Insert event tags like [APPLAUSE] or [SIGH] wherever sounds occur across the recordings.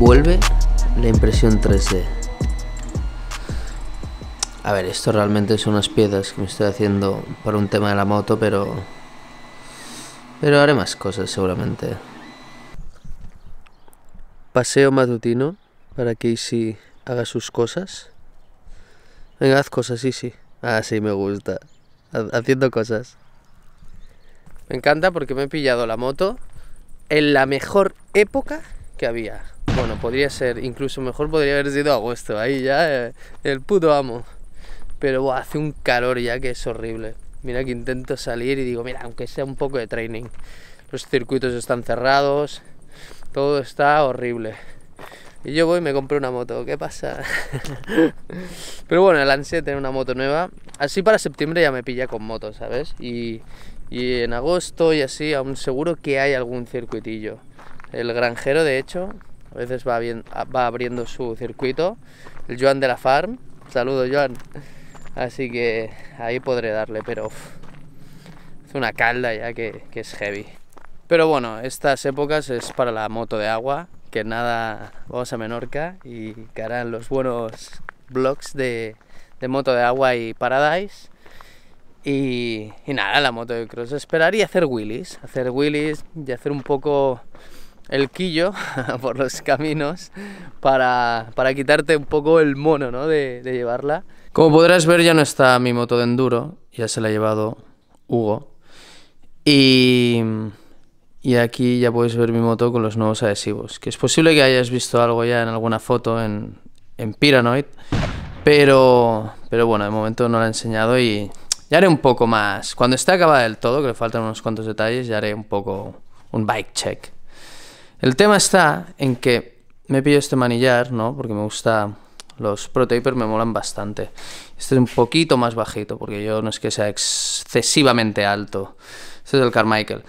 vuelve la impresión 3D. A ver, esto realmente son unas piezas que me estoy haciendo para un tema de la moto, pero... Pero haré más cosas seguramente. Paseo matutino para que Easy haga sus cosas. Venga, haz cosas, Easy. Ah, sí, me gusta. Haciendo cosas. Me encanta porque me he pillado la moto en la mejor época que había. Bueno, podría ser, incluso mejor podría haber sido agosto, ahí ya eh, el puto amo. Pero hace un calor ya que es horrible. Mira que intento salir y digo, mira, aunque sea un poco de training. Los circuitos están cerrados, todo está horrible. Y yo voy y me compro una moto, ¿qué pasa? [LAUGHS] Pero bueno, el ansia de tener una moto nueva. Así para septiembre ya me pilla con moto, ¿sabes? Y, y en agosto y así, aún seguro que hay algún circuitillo. El granjero, de hecho, a veces va, bien, va abriendo su circuito. El Joan de la Farm. Saludo, Joan. Así que ahí podré darle, pero es una calda ya que, es heavy. Pero bueno, estas épocas es para la moto de agua, que nada, vamos a Menorca y que harán los buenos blogs de, moto de agua y Paradise. Y, nada, la moto de cross y hacer wheelies, hacer wheelies y hacer un poco el quillo [LAUGHS] por los caminos para, para, quitarte un poco el mono ¿no? de, llevarla. Como podrás ver ya no está mi moto de enduro, ya se la ha llevado Hugo. Y, y aquí ya podéis ver mi moto con los nuevos adhesivos, que es posible que hayas visto algo ya en alguna foto en, en Piranoid, pero, pero bueno, de momento no la he enseñado y ya haré un poco más. Cuando esté acabada del todo, que le faltan unos cuantos detalles, ya haré un poco un bike check. El tema está en que me pillo este manillar, ¿no? Porque me gusta. Los Pro me molan bastante. Este es un poquito más bajito, porque yo no es que sea excesivamente alto. Este es el Carmichael.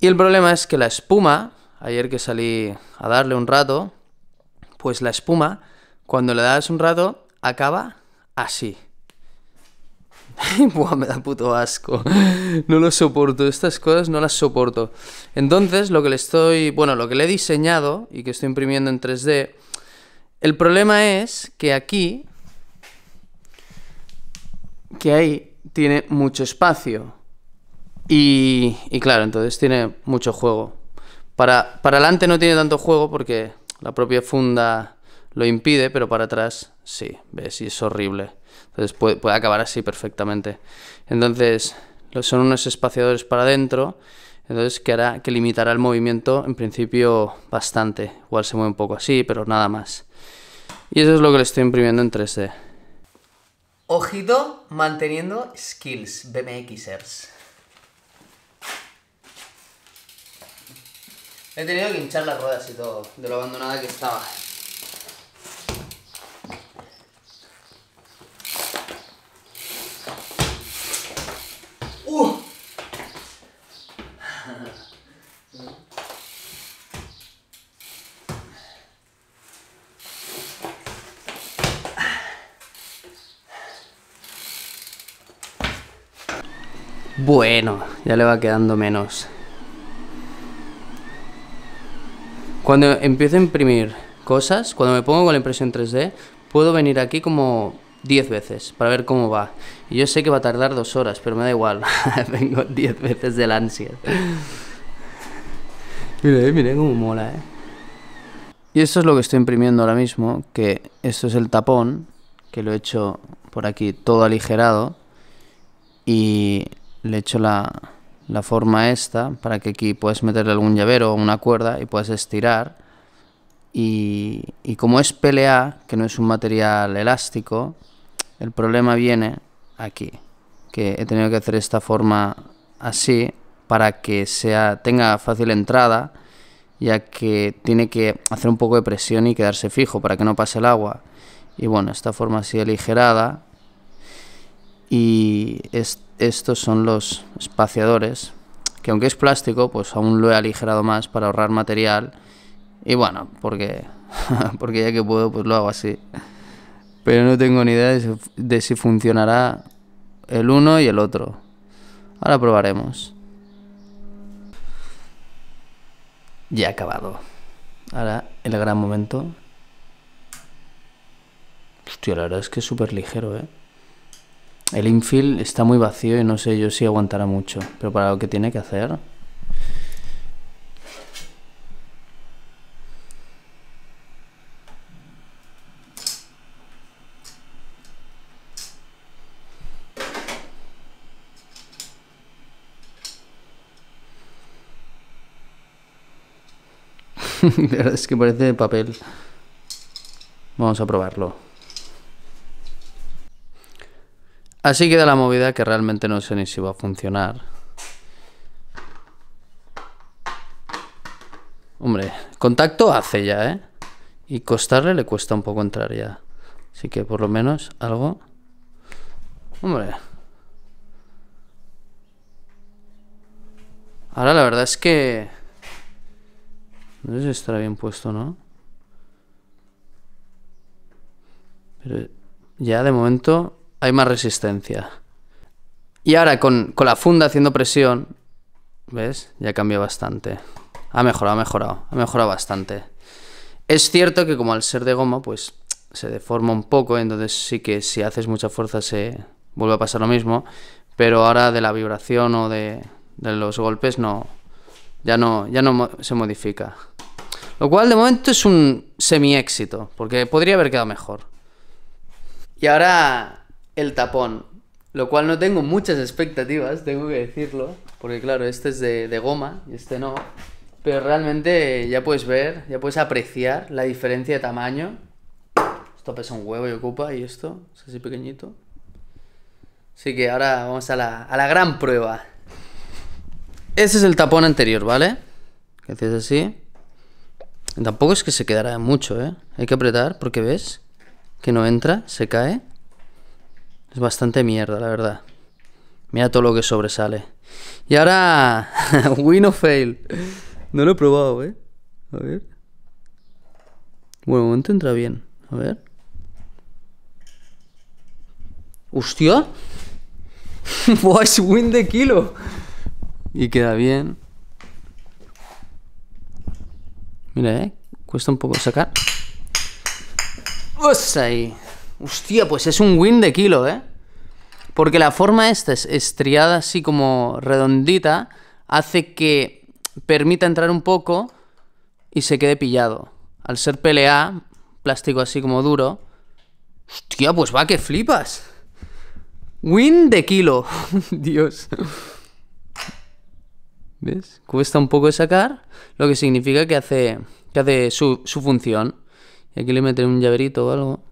Y el problema es que la espuma, ayer que salí a darle un rato, pues la espuma, cuando le das un rato, acaba así me da puto asco. No lo soporto, estas cosas no las soporto. Entonces, lo que le estoy, bueno, lo que le he diseñado y que estoy imprimiendo en 3D, el problema es que aquí, que ahí tiene mucho espacio. Y, y claro, entonces tiene mucho juego. Para, para adelante no tiene tanto juego porque la propia funda lo impide, pero para atrás Sí, ves, y es horrible. Entonces puede, puede acabar así perfectamente. Entonces, son unos espaciadores para adentro, entonces que hará que limitará el movimiento en principio bastante. Igual se mueve un poco así, pero nada más. Y eso es lo que le estoy imprimiendo en 3D. Ojito manteniendo skills BMXers. He tenido que hinchar las ruedas y todo, de lo abandonada que estaba. Bueno, ya le va quedando menos. Cuando empiezo a imprimir cosas, cuando me pongo con la impresión 3D, puedo venir aquí como 10 veces para ver cómo va. Y yo sé que va a tardar dos horas, pero me da igual. [LAUGHS] Vengo 10 veces del ansia. Mire, eh, mire cómo mola, ¿eh? Y esto es lo que estoy imprimiendo ahora mismo, que esto es el tapón, que lo he hecho por aquí todo aligerado. Y le echo la, la forma esta para que aquí puedes meterle algún llavero o una cuerda y puedes estirar. Y, como es PLA, que no es un material elástico, el problema viene aquí, que he tenido que hacer esta forma así para que sea, tenga fácil entrada, ya que tiene que hacer un poco de presión y quedarse fijo para que no pase el agua. Y bueno, esta forma así aligerada y esta estos son los espaciadores, que aunque es plástico, pues aún lo he aligerado más para ahorrar material. Y bueno, porque, [LAUGHS] porque ya que puedo, pues lo hago así. Pero no tengo ni idea de si, funcionará el uno y el otro. Ahora probaremos. Ya acabado. Ahora el gran momento. Hostia, la verdad es que es súper ligero, ¿eh? El infield está muy vacío y no sé yo si aguantará mucho, pero para lo que tiene que hacer. [LAUGHS] La verdad es que parece de papel. Vamos a probarlo. Así queda la movida que realmente no sé ni si va a funcionar. Hombre, contacto hace ya, ¿eh? Y costarle le cuesta un poco entrar ya. Así que por lo menos algo... Hombre. Ahora la verdad es que... No sé si estará bien puesto, ¿no? Pero ya de momento hay más resistencia. Y ahora con, la funda haciendo presión, ¿ves? Ya cambió bastante. Ha mejorado, ha mejorado, ha mejorado bastante. Es cierto que como al ser de goma, pues se deforma un poco, entonces sí que si haces mucha fuerza se vuelve a pasar lo mismo, pero ahora de la vibración o de, de los golpes no, ya no, ya no se modifica. Lo cual de momento es un semi éxito, porque podría haber quedado mejor. Y ahora el tapón, lo cual no tengo muchas expectativas, tengo que decirlo, porque claro, este es de, goma y este no, pero realmente ya puedes ver, ya puedes apreciar la diferencia de tamaño. Esto pesa un huevo y ocupa, y esto es así pequeñito. Así que ahora vamos a la, gran prueba. Ese es el tapón anterior, ¿vale? Que haces así. Tampoco es que se quedará mucho, ¿eh? Hay que apretar porque ves que no entra, se cae. Es bastante mierda, la verdad. Mira todo lo que sobresale. Y ahora... [LAUGHS] Win o fail. No lo he probado, ¿eh? A ver. Bueno, de momento entra bien. A ver. ¡Hostia! wow [LAUGHS] es win de kilo! Y queda bien. Mira, ¿eh? Cuesta un poco sacar. ¡Vos ahí! Hostia, pues es un win de kilo, ¿eh? Porque la forma esta es estriada así como redondita, hace que permita entrar un poco y se quede pillado. Al ser PLA, plástico así como duro. Hostia, pues va que flipas. Win de kilo. [LAUGHS] Dios. ¿Ves? Cuesta un poco de sacar, lo que significa que hace, que hace su, función. Y aquí le meten un llaverito o algo.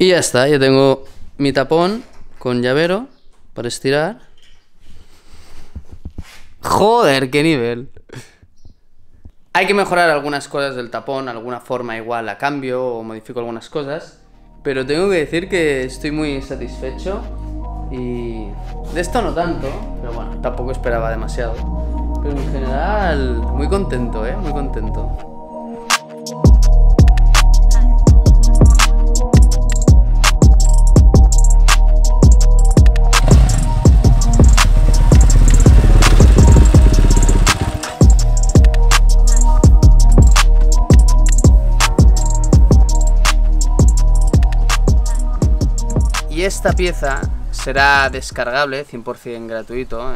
Y ya está, yo tengo mi tapón con llavero para estirar. Joder, qué nivel. Hay que mejorar algunas cosas del tapón, alguna forma igual a cambio o modifico algunas cosas. Pero tengo que decir que estoy muy satisfecho y de esto no tanto, pero bueno, tampoco esperaba demasiado. Pero en general, muy contento, ¿eh? Muy contento. Y esta pieza será descargable 100% gratuito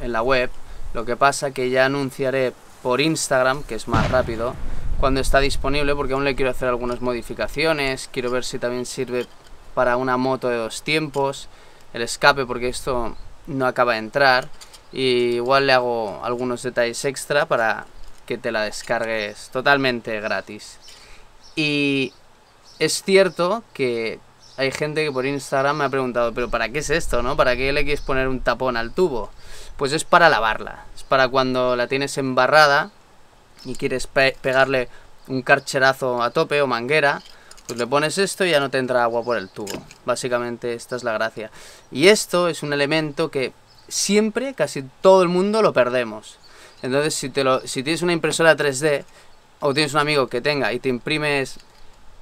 en, la web. Lo que pasa que ya anunciaré por Instagram, que es más rápido, cuando está disponible porque aún le quiero hacer algunas modificaciones, quiero ver si también sirve para una moto de dos tiempos, el escape porque esto no acaba de entrar y igual le hago algunos detalles extra para que te la descargues totalmente gratis. Y es cierto que hay gente que por Instagram me ha preguntado, pero ¿para qué es esto, no? ¿Para qué le quieres poner un tapón al tubo? Pues es para lavarla. Es para cuando la tienes embarrada y quieres pegarle un carcherazo a tope o manguera, pues le pones esto y ya no te entra agua por el tubo. Básicamente esta es la gracia. Y esto es un elemento que siempre, casi todo el mundo lo perdemos. Entonces, si, te lo, si tienes una impresora 3D o tienes un amigo que tenga y te imprimes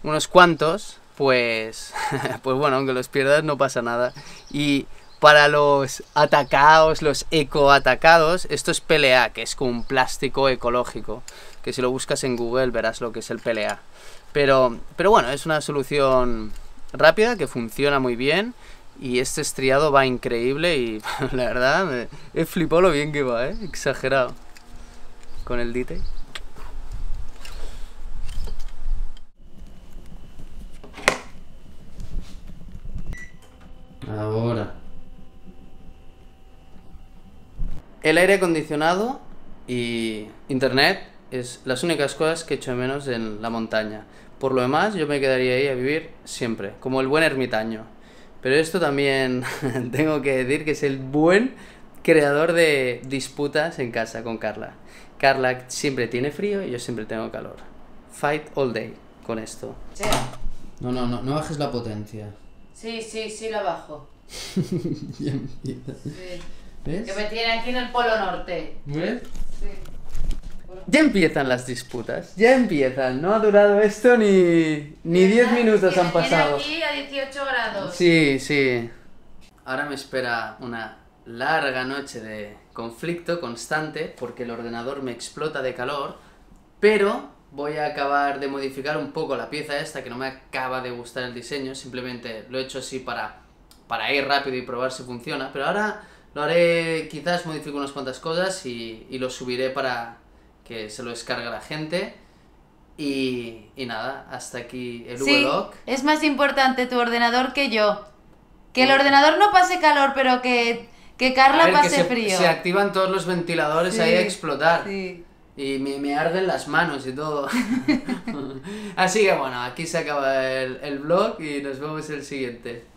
unos cuantos, pues, [LAUGHS] pues bueno, aunque los pierdas no pasa nada. Y para los atacados, los ecoatacados, esto es PLA, que es como un plástico ecológico, que si lo buscas en Google verás lo que es el PLA. Pero, pero bueno, es una solución rápida que funciona muy bien y este estriado va increíble y [LAUGHS] la verdad he flipado lo bien que va, ¿eh? exagerado con el dite. Ahora. El aire acondicionado y internet es las únicas cosas que echo de menos en la montaña. Por lo demás, yo me quedaría ahí a vivir siempre, como el buen ermitaño. Pero esto también [LAUGHS] tengo que decir que es el buen creador de disputas en casa con Carla. Carla siempre tiene frío y yo siempre tengo calor. Fight all day con esto. No, no, no, no bajes la potencia. Sí, sí, sí la bajo. Ya [LAUGHS] empieza. Que me tiene aquí en el Polo Norte. ¿Ves? Sí. Ya empiezan las disputas, ya empiezan, no ha durado esto ni, ni 10 minutos han pasado. aquí a 18 grados. Sí, sí. Ahora me espera una larga noche de conflicto constante porque el ordenador me explota de calor, pero voy a acabar de modificar un poco la pieza esta que no me acaba de gustar el diseño, simplemente lo he hecho así para, para ir rápido y probar si funciona, pero ahora lo haré, quizás modifico unas cuantas cosas y, y lo subiré para que se lo descargue la gente. Y, y nada, hasta aquí el sí, Es más importante tu ordenador que yo. Que el ordenador no pase calor, pero que, que Carla pase que frío. Se activan todos los ventiladores ahí a explotar. Sí. Y me, arden las manos y todo. [LAUGHS] Así que bueno, aquí se acaba el, el vlog y nos vemos el siguiente.